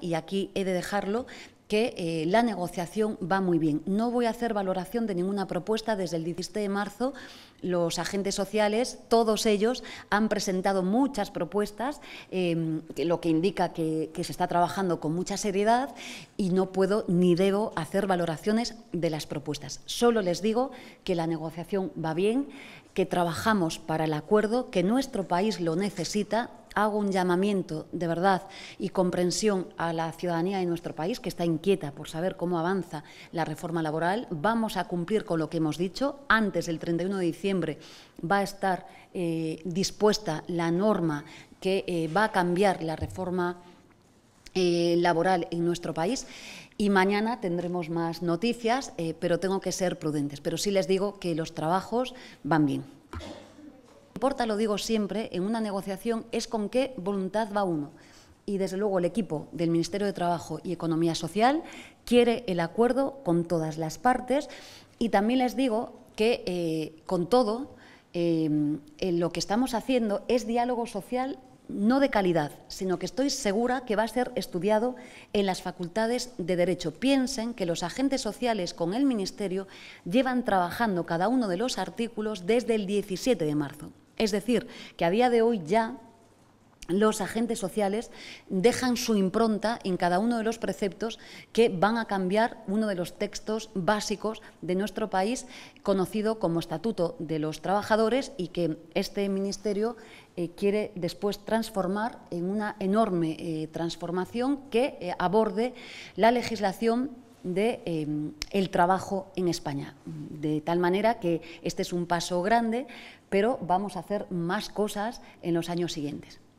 y aquí he de dejarlo, que eh, la negociación va muy bien. No voy a hacer valoración de ninguna propuesta. Desde el 17 de marzo, los agentes sociales, todos ellos, han presentado muchas propuestas, em, lo que indica que, que, se está trabajando con mucha seriedad y no puedo ni debo hacer valoraciones de las propuestas. Solo les digo que la negociación va bien, que trabajamos para el acuerdo, que nuestro país lo necesita hago un llamamiento de verdad y comprensión a la ciudadanía de nuestro país, que está inquieta por saber cómo avanza la reforma laboral. Vamos a cumplir con lo que hemos dicho. Antes del 31 de diciembre va a estar eh, dispuesta la norma que eh, va a cambiar la reforma eh, laboral en nuestro país y mañana tendremos más noticias, pero tengo que ser prudentes. Pero sí les digo que los trabajos van bien importa, lo digo siempre, en una negociación es con qué voluntad va uno. Y desde luego el equipo del Ministerio de Trabajo y Economía Social quiere el acuerdo con todas las partes y también les digo que eh, con todo eh, lo que estamos haciendo es diálogo social no de calidad, sino que estoy segura que va a ser estudiado en las facultades de Derecho. Piensen que los agentes sociales con el Ministerio llevan trabajando cada uno de los artículos desde el 17 de marzo. Es decir, que a día de hoy ya los agentes sociales dejan su impronta en cada uno de los preceptos que van a cambiar uno de los textos básicos de nuestro país, conocido como Estatuto de los Trabajadores y que este ministerio eh, quiere después transformar en una enorme eh, transformación que eh, aborde la legislación de el trabajo en España. De tal manera que este es un paso grande, pero vamos a hacer más cosas en los años siguientes.